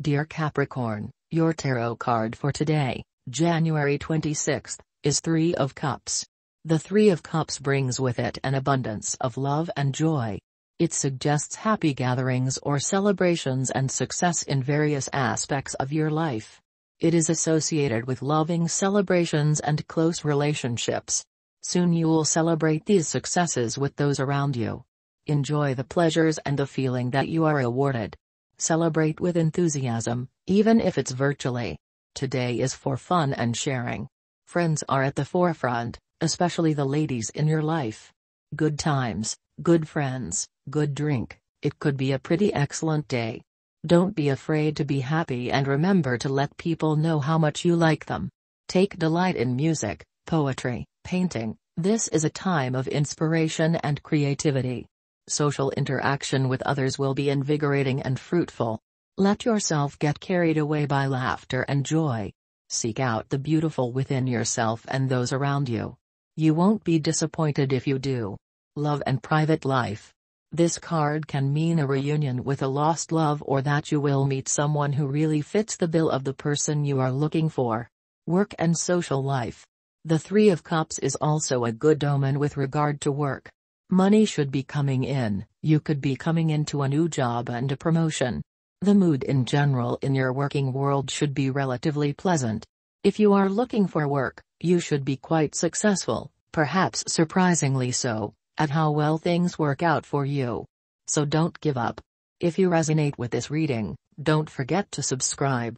Dear Capricorn, your tarot card for today, January 26th, is Three of Cups. The Three of Cups brings with it an abundance of love and joy. It suggests happy gatherings or celebrations and success in various aspects of your life. It is associated with loving celebrations and close relationships. Soon you'll celebrate these successes with those around you. Enjoy the pleasures and the feeling that you are awarded. Celebrate with enthusiasm, even if it's virtually. Today is for fun and sharing. Friends are at the forefront, especially the ladies in your life. Good times, good friends, good drink, it could be a pretty excellent day. Don't be afraid to be happy and remember to let people know how much you like them. Take delight in music, poetry, painting, this is a time of inspiration and creativity social interaction with others will be invigorating and fruitful. Let yourself get carried away by laughter and joy. Seek out the beautiful within yourself and those around you. You won't be disappointed if you do. Love and private life. This card can mean a reunion with a lost love or that you will meet someone who really fits the bill of the person you are looking for. Work and social life. The Three of Cups is also a good omen with regard to work. Money should be coming in, you could be coming into a new job and a promotion. The mood in general in your working world should be relatively pleasant. If you are looking for work, you should be quite successful, perhaps surprisingly so, at how well things work out for you. So don't give up. If you resonate with this reading, don't forget to subscribe.